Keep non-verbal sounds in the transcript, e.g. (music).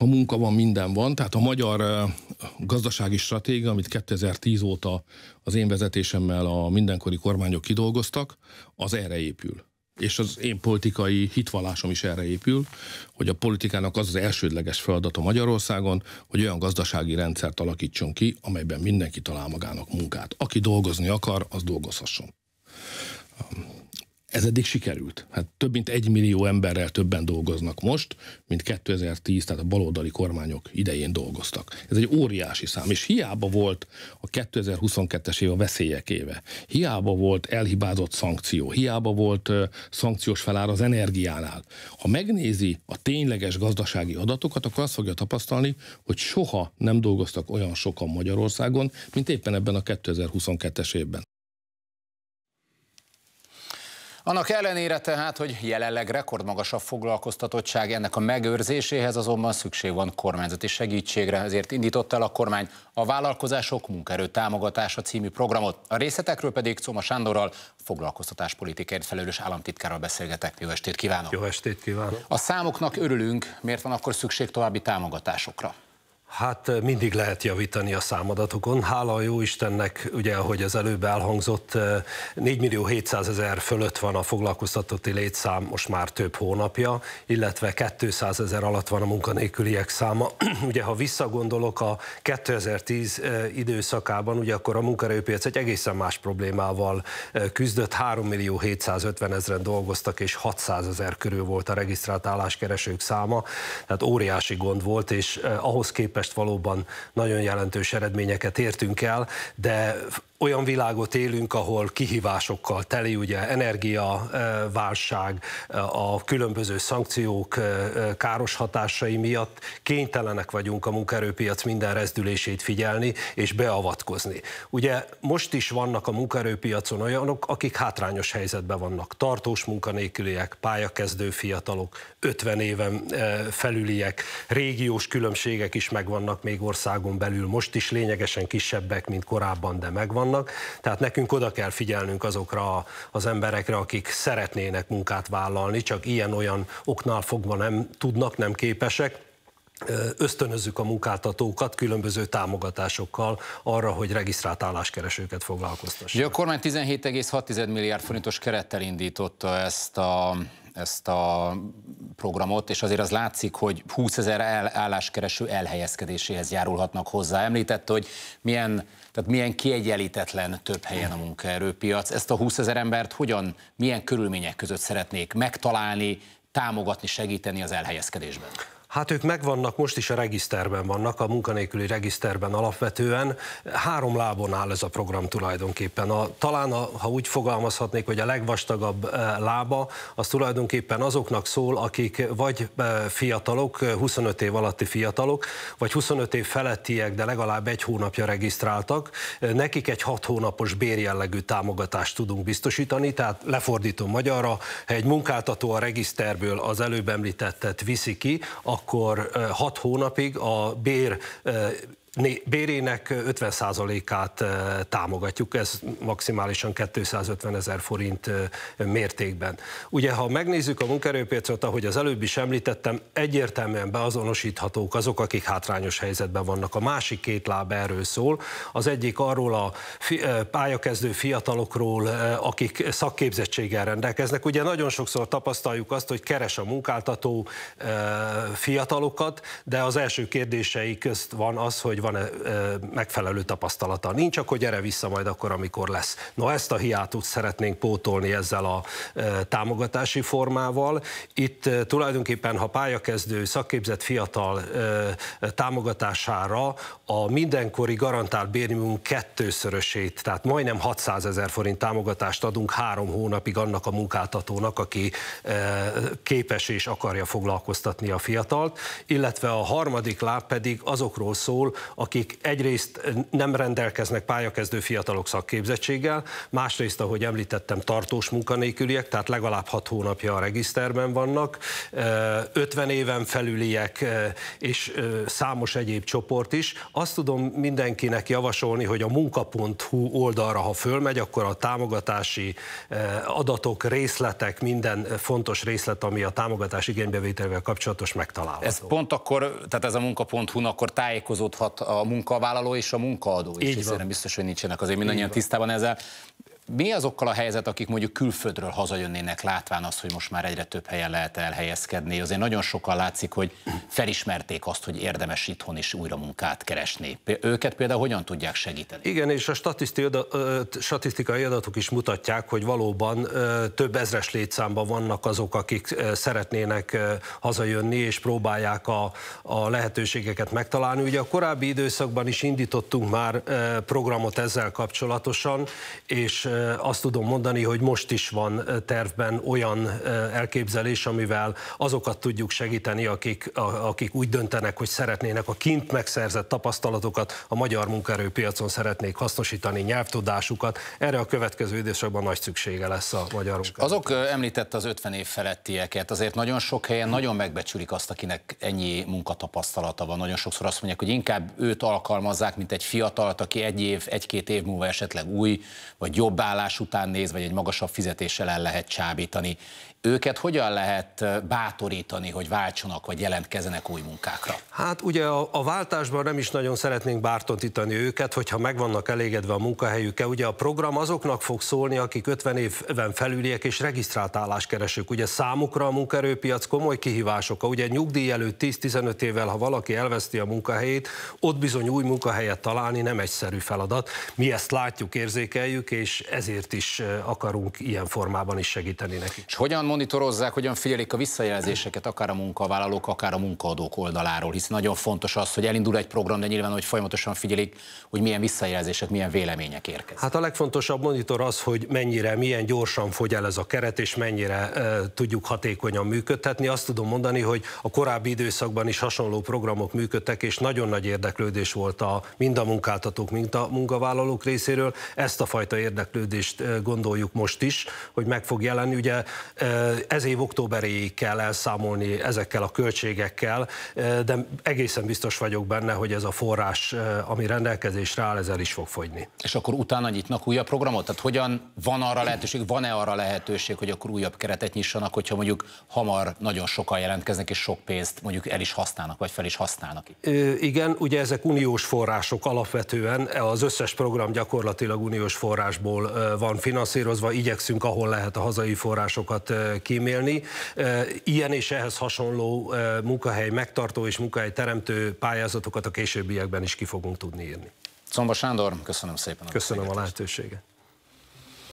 ha munka van, minden van. Tehát a magyar gazdasági stratégia, amit 2010 óta az én vezetésemmel a mindenkori kormányok kidolgoztak, az erre épül. És az én politikai hitvallásom is erre épül, hogy a politikának az az elsődleges feladata Magyarországon, hogy olyan gazdasági rendszert alakítson ki, amelyben mindenki talál magának munkát. Aki dolgozni akar, az dolgozhasson. Ez eddig sikerült. Hát több mint egy millió emberrel többen dolgoznak most, mint 2010, tehát a baloldali kormányok idején dolgoztak. Ez egy óriási szám, és hiába volt a 2022-es év a veszélyek éve, hiába volt elhibázott szankció, hiába volt szankciós felár az energiánál. Ha megnézi a tényleges gazdasági adatokat, akkor azt fogja tapasztalni, hogy soha nem dolgoztak olyan sokan Magyarországon, mint éppen ebben a 2022-es évben. Annak ellenére tehát, hogy jelenleg rekordmagas a foglalkoztatottság, ennek a megőrzéséhez azonban szükség van kormányzati segítségre, ezért indított el a kormány a Vállalkozások Munkerő Támogatása című programot. A részletekről pedig Coma Sándorral, foglalkoztatáspolitikáért felelős államtitkárral beszélgetek. Jó estét kívánok! Jó estét kívánok! A számoknak örülünk, miért van akkor szükség további támogatásokra? Hát mindig lehet javítani a számadatokon. Hála a jó Istennek, ugye, ahogy az előbb elhangzott, 4 millió 700 ezer fölött van a foglalkoztatotti létszám most már több hónapja, illetve 200 ezer alatt van a munkanélküliek száma. (clears throat) ugye, ha visszagondolok a 2010 időszakában, ugye akkor a munkaerőpiac egy egészen más problémával küzdött. 3 millió 750 ezeren dolgoztak, és 600 ezer körül volt a regisztrált álláskeresők száma, tehát óriási gond volt, és ahhoz képest képest valóban nagyon jelentős eredményeket értünk el, de olyan világot élünk, ahol kihívásokkal teli, ugye energiaválság, a különböző szankciók káros hatásai miatt kénytelenek vagyunk a munkaerőpiac minden rezdülését figyelni és beavatkozni. Ugye most is vannak a munkaerőpiacon olyanok, akik hátrányos helyzetben vannak. Tartós munkanélküliek, pályakezdő fiatalok, 50 éven felüliek, régiós különbségek is megvannak még országon belül, most is lényegesen kisebbek, mint korábban, de megvan vannak, tehát nekünk oda kell figyelnünk azokra az emberekre, akik szeretnének munkát vállalni, csak ilyen-olyan oknál fogva nem tudnak, nem képesek, ösztönözzük a munkáltatókat különböző támogatásokkal arra, hogy regisztrált álláskeresőket foglalkoztassanak. A kormány 17,6 milliárd forintos kerettel indította ezt a ezt a programot, és azért az látszik, hogy 20 ezer álláskereső elhelyezkedéséhez járulhatnak hozzá. Említett, hogy milyen, tehát milyen kiegyenlítetlen több helyen a munkaerőpiac. Ezt a 20 ezer embert hogyan, milyen körülmények között szeretnék megtalálni, támogatni, segíteni az elhelyezkedésben? Hát ők megvannak, most is a regiszterben vannak, a munkanélküli regiszterben alapvetően. Három lábon áll ez a program tulajdonképpen. A, talán, a, ha úgy fogalmazhatnék, hogy a legvastagabb e, lába, az tulajdonképpen azoknak szól, akik vagy e, fiatalok, 25 e, év alatti fiatalok, vagy 25 év felettiek, de legalább egy hónapja regisztráltak. Nekik egy hat hónapos bérjellegű támogatást tudunk biztosítani, tehát lefordítom magyarra, ha egy munkáltató a regiszterből az előbb említettet viszi ki, akkor akkor hat hónapig a bér bérének 50%-át támogatjuk, ez maximálisan 250 ezer forint mértékben. Ugye, ha megnézzük a munkerőpiacot, ahogy az előbb is említettem, egyértelműen beazonosíthatók azok, akik hátrányos helyzetben vannak. A másik két láb erről szól. Az egyik arról a fi, pályakezdő fiatalokról, akik szakképzettséggel rendelkeznek. Ugye nagyon sokszor tapasztaljuk azt, hogy keres a munkáltató fiatalokat, de az első kérdéseik közt van az, hogy hogy van-e megfelelő tapasztalata. Nincs, akkor gyere vissza majd akkor, amikor lesz. No, ezt a hiátut szeretnénk pótolni ezzel a támogatási formával. Itt tulajdonképpen, ha pályakezdő, szakképzett fiatal támogatására a mindenkori garantált bérmium kettőszörösét, tehát majdnem 600 ezer forint támogatást adunk három hónapig annak a munkáltatónak, aki képes és akarja foglalkoztatni a fiatalt, illetve a harmadik láb pedig azokról szól, akik egyrészt nem rendelkeznek pályakezdő fiatalok szakképzettséggel, másrészt, ahogy említettem, tartós munkanélküliek, tehát legalább hat hónapja a regiszterben vannak, 50 éven felüliek és számos egyéb csoport is. Azt tudom mindenkinek javasolni, hogy a munka.hu oldalra, ha fölmegy, akkor a támogatási adatok, részletek, minden fontos részlet, ami a támogatás igénybevételével kapcsolatos megtalálható. Ez pont akkor, tehát ez a munka.hu-n akkor tájékozódhat a munkavállaló és a munkaadó is, Így van. biztos, hogy nincsenek azért mindannyian tisztában ezzel. Mi azokkal a helyzet, akik mondjuk külföldről hazajönnének, látván azt, hogy most már egyre több helyen lehet elhelyezkedni? Azért nagyon sokan látszik, hogy felismerték azt, hogy érdemes itthon is újra munkát keresni. Őket például hogyan tudják segíteni? Igen, és a statisztikai adatok is mutatják, hogy valóban több ezres létszámban vannak azok, akik szeretnének hazajönni, és próbálják a, a lehetőségeket megtalálni. Ugye a korábbi időszakban is indítottunk már programot ezzel kapcsolatosan, és azt tudom mondani, hogy most is van tervben olyan elképzelés, amivel azokat tudjuk segíteni, akik, akik úgy döntenek, hogy szeretnének a kint megszerzett tapasztalatokat a magyar munkaerőpiacon szeretnék hasznosítani nyelvtudásukat. Erre a következő időszakban nagy szüksége lesz a magyar munkaerőpiacon. Azok említett az 50 év felettieket, azért nagyon sok helyen nagyon megbecsülik azt, akinek ennyi munkatapasztalata van. Nagyon sokszor azt mondják, hogy inkább őt alkalmazzák, mint egy fiatalt, aki egy év, egy-két év múlva esetleg új vagy jobbá állás után néz, vagy egy magasabb fizetéssel el lehet csábítani. Őket hogyan lehet bátorítani, hogy váltsanak, vagy jelentkezenek új munkákra? Hát ugye a, a váltásban nem is nagyon szeretnénk bártotítani őket, hogyha meg vannak elégedve a munkahelyükkel. Ugye a program azoknak fog szólni, akik 50 évben felüliek és regisztrált álláskeresők. Ugye számukra a munkaerőpiac komoly kihívások. Ugye nyugdíj előtt 10-15 évvel, ha valaki elveszti a munkahelyét, ott bizony új munkahelyet találni nem egyszerű feladat. Mi ezt látjuk, érzékeljük, és ezért is akarunk ilyen formában is segíteni nekik. És hogyan monitorozzák, hogyan figyelik a visszajelzéseket, akár a munkavállalók, akár a munkaadók oldaláról, hiszen nagyon fontos az, hogy elindul egy program, de nyilván, hogy folyamatosan figyelik, hogy milyen visszajelzések, milyen vélemények érkeznek. Hát a legfontosabb monitor az, hogy mennyire, milyen gyorsan fogy el ez a keret, és mennyire e, tudjuk hatékonyan működtetni. Azt tudom mondani, hogy a korábbi időszakban is hasonló programok működtek, és nagyon nagy érdeklődés volt a, mind a munkáltatók, mind a munkavállalók részéről. Ezt a fajta érdeklődést meglepődést gondoljuk most is, hogy meg fog jelenni. Ugye ez év októberéig kell elszámolni ezekkel a költségekkel, de egészen biztos vagyok benne, hogy ez a forrás, ami rendelkezésre áll, ezzel is fog fogyni. És akkor utána nyitnak újabb programot? Tehát hogyan van arra lehetőség, van-e arra lehetőség, hogy akkor újabb keretet nyissanak, hogyha mondjuk hamar nagyon sokan jelentkeznek, és sok pénzt mondjuk el is használnak, vagy fel is használnak? Ö, igen, ugye ezek uniós források alapvetően, az összes program gyakorlatilag uniós forrásból van finanszírozva, igyekszünk ahol lehet a hazai forrásokat kímélni. Ilyen és ehhez hasonló munkahely megtartó és munkahely teremtő pályázatokat a későbbiekben is ki fogunk tudni írni. Comba Sándor, köszönöm szépen. A köszönöm a lehetőséget.